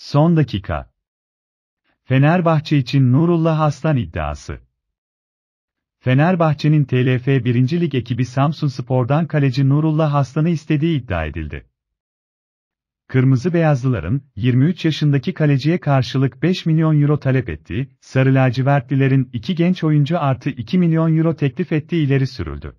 Son dakika. Fenerbahçe için Nurullah Aslan iddiası. Fenerbahçe'nin TLF 1. Lig ekibi Samsun Spor'dan kaleci Nurullah Aslan'ı istediği iddia edildi. Kırmızı Beyazlıların, 23 yaşındaki kaleciye karşılık 5 milyon euro talep ettiği, Sarı Lacivertlilerin iki genç oyuncu artı 2 milyon euro teklif ettiği ileri sürüldü.